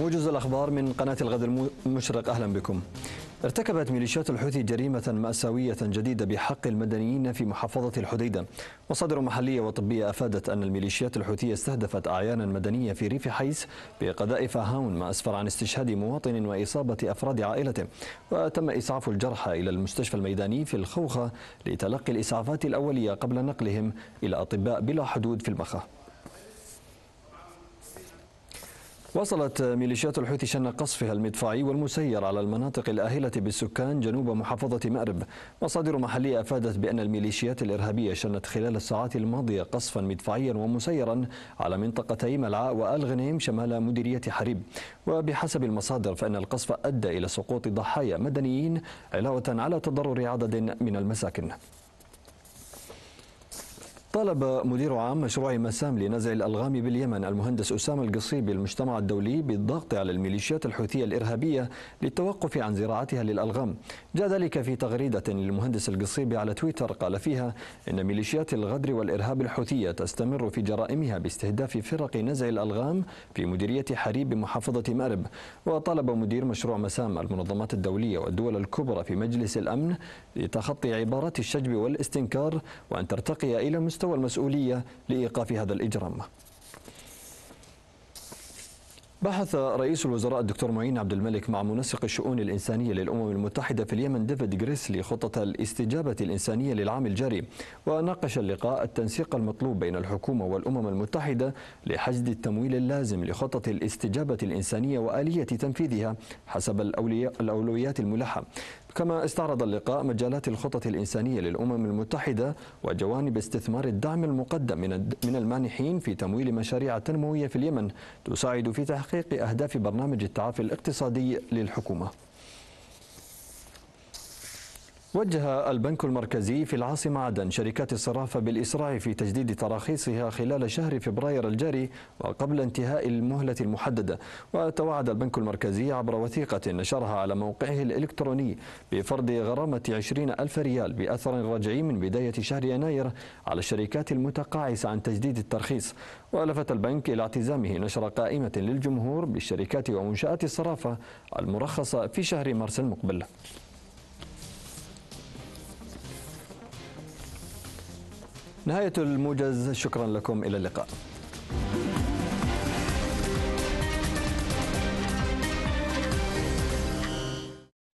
موجز الأخبار من قناة الغد المشرق أهلا بكم ارتكبت ميليشيات الحوثي جريمة مأساوية جديدة بحق المدنيين في محافظة الحديدة مصادر محلية وطبية أفادت أن الميليشيات الحوثية استهدفت أعيانا مدنية في ريف حيس بقذائف هاون ما أسفر عن استشهاد مواطن وإصابة أفراد عائلته وتم إسعاف الجرحى إلى المستشفى الميداني في الخوخة لتلقي الإسعافات الأولية قبل نقلهم إلى أطباء بلا حدود في المخا وصلت ميليشيات الحوثي شن قصفها المدفعي والمسير على المناطق الآهلة بالسكان جنوب محافظة مأرب مصادر محلية أفادت بأن الميليشيات الإرهابية شنت خلال الساعات الماضية قصفا مدفعيا ومسيرا على منطقتي ملعاء وألغنيم شمال مديرية حريب وبحسب المصادر فإن القصف أدى إلى سقوط ضحايا مدنيين علاوة على تضرر عدد من المساكن طلب مدير عام مشروع مسام لنزع الألغام باليمن المهندس أسامة القصيبي المجتمع الدولي بالضغط على الميليشيات الحوثية الإرهابية للتوقف عن زراعتها للألغام جاء ذلك في تغريدة للمهندس القصيبي على تويتر قال فيها إن ميليشيات الغدر والإرهاب الحوثية تستمر في جرائمها باستهداف فرق نزع الألغام في مديرية حريب بمحافظة مأرب وطلب مدير مشروع مسام المنظمات الدولية والدول الكبرى في مجلس الأمن لتخطي عبارات الشجب والاستنكار وأن ترتقي إلى مستوى مستوى المسؤولية لإيقاف هذا الإجرام بحث رئيس الوزراء الدكتور معين عبد الملك مع منسق الشؤون الإنسانية للأمم المتحدة في اليمن ديفيد غريسلي خطة الاستجابة الإنسانية للعام الجاري وناقش اللقاء التنسيق المطلوب بين الحكومة والأمم المتحدة لحشد التمويل اللازم لخطة الاستجابة الإنسانية وآلية تنفيذها حسب الأولويات الملحة كما استعرض اللقاء مجالات الخطط الإنسانية للأمم المتحدة وجوانب استثمار الدعم المقدم من المانحين في تمويل مشاريع تنموية في اليمن تساعد في تحقيق أهداف برنامج التعافي الاقتصادي للحكومة وجه البنك المركزي في العاصمة عدن شركات الصرافة بالإسراع في تجديد تراخيصها خلال شهر فبراير الجاري وقبل انتهاء المهلة المحددة وتوعد البنك المركزي عبر وثيقة نشرها على موقعه الإلكتروني بفرض غرامة 20 ألف ريال بأثر رجعي من بداية شهر يناير على الشركات المتقاعسة عن تجديد الترخيص ولفت البنك إلى اعتزامه نشر قائمة للجمهور بالشركات ومنشآت الصرافة المرخصة في شهر مارس المقبل نهاية الموجز شكرا لكم إلى اللقاء